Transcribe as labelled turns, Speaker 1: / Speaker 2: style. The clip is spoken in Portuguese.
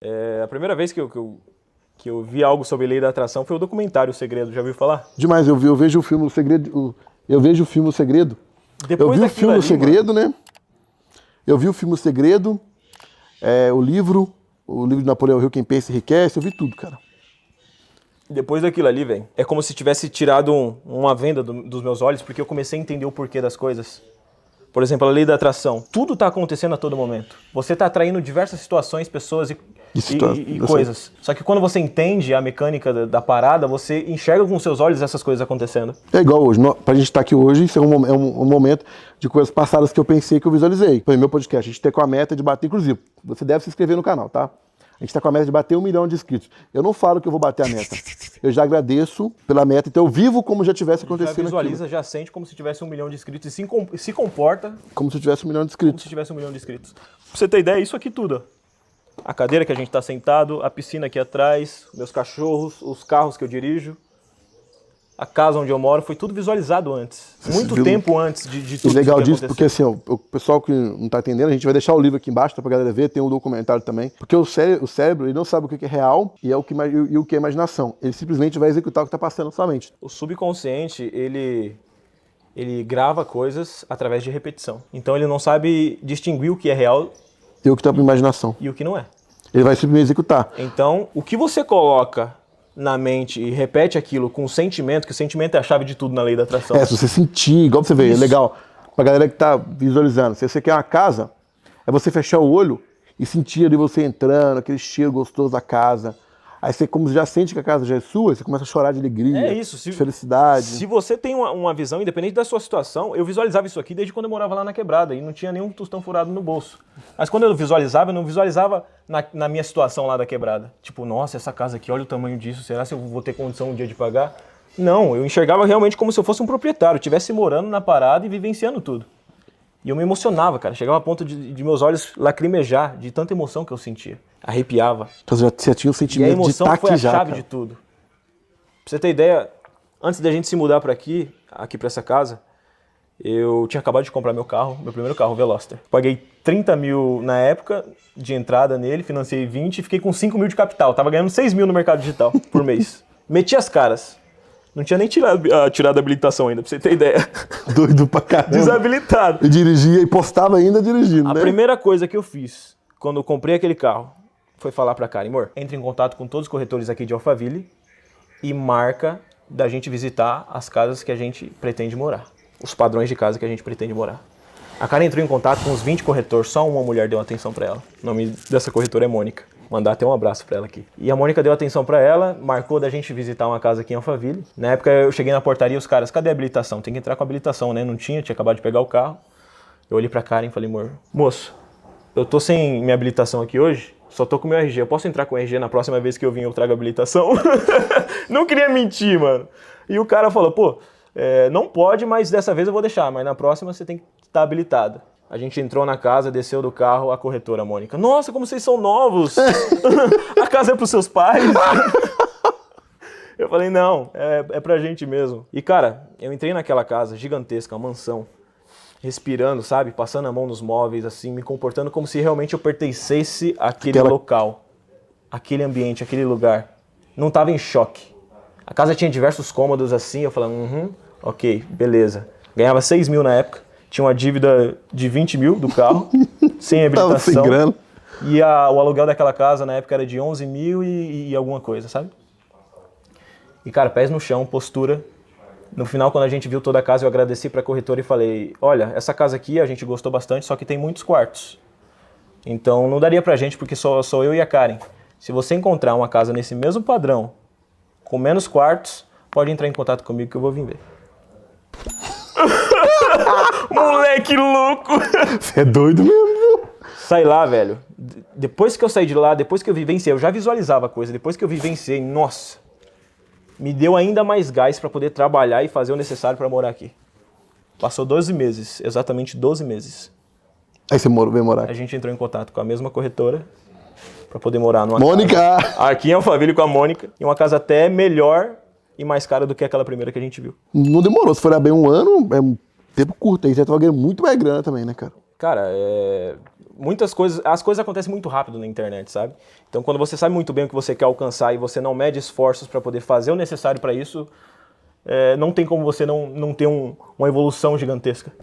Speaker 1: É, a primeira vez que eu, que eu, que, eu, vi algo sobre lei da atração foi o documentário O Segredo, já ouviu falar?
Speaker 2: Demais, eu, vi, eu vejo o filme O Segredo. eu vejo o filme O Segredo.
Speaker 1: Depois eu vi o filme ali, O Segredo, mano. né?
Speaker 2: Eu vi o filme O Segredo, é, o livro, o livro de Napoleão Rio, Quem Pensa Enriquece, eu vi tudo, cara.
Speaker 1: Depois daquilo ali, velho, é como se tivesse tirado um, uma venda do, dos meus olhos, porque eu comecei a entender o porquê das coisas. Por exemplo, a lei da atração. Tudo está acontecendo a todo momento. Você está atraindo diversas situações, pessoas e e, e tá- tá coisas. Só que quando você entende a mecânica da, da, parada, você enxerga com seus olhos essas coisas acontecendo.
Speaker 2: É igual hoje. Para a gente estar tá aqui hoje, isso é um, é um, um momento de coisas passadas que eu pensei que eu visualizei. Foi meu podcast. A gente tem tá com a meta de bater, inclusive, você deve se inscrever no canal, tá? A gente está com a meta de bater um milhão de inscritos. Eu não falo que eu vou bater a meta. Eu já agradeço pela meta, então eu vivo como já tivesse acontecido. Já visualiza, aquilo.
Speaker 1: já sente como se tivesse um milhão de inscritos e se, se comporta.
Speaker 2: Como se tivesse um milhão de inscritos. Como se
Speaker 1: tivesse um milhão de inscritos. Pra você ter ideia, isso aqui tudo a cadeira que a gente está sentado, a piscina aqui atrás, meus cachorros, os carros que eu dirijo, a casa onde eu moro, foi tudo visualizado antes. Muito tempo antes de, de tudo. E legal disso, porque
Speaker 2: assim, o pessoal que não está entendendo, a gente vai deixar o livro aqui embaixo para a galera ver, tem um documentário também. Porque o cérebro, o cérebro ele não sabe o que é real e, é o que, e o que é imaginação. Ele simplesmente vai executar o que está passando na sua mente.
Speaker 1: O subconsciente, ele ele grava coisas através de repetição. Então ele não sabe distinguir o que é real
Speaker 2: e o que está para imaginação. E o que não é. Ele vai se executar.
Speaker 1: Então, o que você coloca na mente e repete aquilo com sentimento, que sentimento é a chave de tudo na lei da atração. É, se você
Speaker 2: sentir, igual você vê, é Isso. é legal. Pra galera que tá visualizando, se você quer uma casa, é você fechar o olho e sentir ali você entrando, aquele cheiro gostoso da casa Aí você, como já sente que a casa já é sua, você começa a chorar de alegria, é isso, se, de felicidade. Se
Speaker 1: você tem uma, uma, visão, independente da sua situação, eu visualizava isso aqui desde quando eu morava lá na quebrada e não tinha nenhum tostão furado no bolso. Mas quando eu visualizava, eu não visualizava na, na minha situação lá da quebrada. Tipo, nossa, essa casa aqui, olha o tamanho disso, será que eu vou ter condição um dia de pagar? Não, eu enxergava realmente como se eu fosse um proprietário, estivesse morando na parada e vivenciando tudo. E eu me emocionava, cara. Chegava a ponto de, de meus olhos lacrimejar de tanta emoção que eu sentia. Arrepiava.
Speaker 2: Então você já tinha o sentimento de estar tá aqui já, A emoção foi a chave cara. de
Speaker 1: tudo. Pra você ter ideia, antes da gente se mudar para aqui, aqui para essa casa, eu tinha acabado de comprar meu carro, meu primeiro carro, o Veloster. Paguei 30 mil na época de entrada nele, financei 20 e fiquei com 5 mil de capital. Tava ganhando 6 mil no mercado digital por mês. Meti as caras. Não tinha nem tirado, uh, tirado a habilitação ainda, pra você ter ideia. Doido pra caramba. Desabilitado. E dirigia
Speaker 2: e postava ainda dirigindo, a né? primeira
Speaker 1: coisa que eu fiz quando eu comprei aquele carro foi falar pra Karen, amor, entre em contato com todos os corretores aqui de Alphaville e marca da gente visitar as casas que a gente pretende morar. Os padrões de casa que a gente pretende morar. A Karen entrou em contato com uns 20 corretores, só uma mulher deu atenção para ela. O nome dessa corretora é Mônica mandar até um abraço para ela aqui. E a Mônica deu atenção para ela, marcou da gente visitar uma casa aqui em Alphaville. Na época eu cheguei na portaria, os caras, cadê a habilitação? Tem que entrar com a habilitação, né? Não tinha, tinha acabado de pegar o carro. Eu olhei pra Karen e falei, amor, moço, eu tô sem minha habilitação aqui hoje, só tô com meu RG. Eu posso entrar com o RG na próxima vez que eu vim eu trago habilitação? não queria mentir, mano. E o cara falou, pô, é, não pode, mas dessa vez eu vou deixar, mas na próxima você tem que estar tá habilitado. A gente entrou na casa, desceu do carro, a corretora Mônica. Nossa, como vocês são novos! a casa é pros seus pais? eu falei, não, é, é pra gente mesmo. E cara, eu entrei naquela casa gigantesca, uma mansão, respirando, sabe? Passando a mão nos móveis, assim, me comportando como se realmente eu pertencesse àquele Aquela... local, aquele ambiente, aquele lugar. Não tava em choque. A casa tinha diversos cômodos assim, eu falei, uhum, -huh, ok, beleza. Ganhava 6 mil na época tinha uma dívida de 20 mil do carro, sem habilitação. Tava sem grana. E a, o aluguel daquela casa na época era de 11 mil e, e alguma coisa, sabe? E cara, pés no chão, postura, no final, quando a gente viu toda a casa, eu agradeci para a corretora e falei: Olha, essa casa aqui a gente gostou bastante, só que tem muitos quartos. Então não daria para a gente, porque só sou eu e a Karen. Se você encontrar uma casa nesse mesmo padrão, com menos quartos, pode entrar em contato comigo que eu vou vir ver. Moleque louco! Você é doido mesmo, Sai lá, velho. Depois que eu saí de lá, depois que eu vivenciei, eu já visualizava a coisa, depois que eu vivenciei, nossa, me deu ainda mais gás para poder trabalhar e fazer o necessário para morar aqui. Passou 12 meses, exatamente 12 meses.
Speaker 2: Aí você veio morar
Speaker 1: aqui? A gente entrou em contato com a mesma corretora para poder morar numa Mônica! Casa, aqui em é Alphaville com a Mônica, e uma casa até melhor e mais cara do que aquela primeira que a gente viu.
Speaker 2: Não demorou, se for bem um ano, é tempo curto. Aí você tá é ganhando muito mais grana também, né, cara?
Speaker 1: Cara, é... muitas coisas. As coisas acontecem muito rápido na internet, sabe? Então, quando você sabe muito bem o que você quer alcançar e você não mede esforços para poder fazer o necessário para isso, é... não tem como você não, não ter um, uma evolução gigantesca.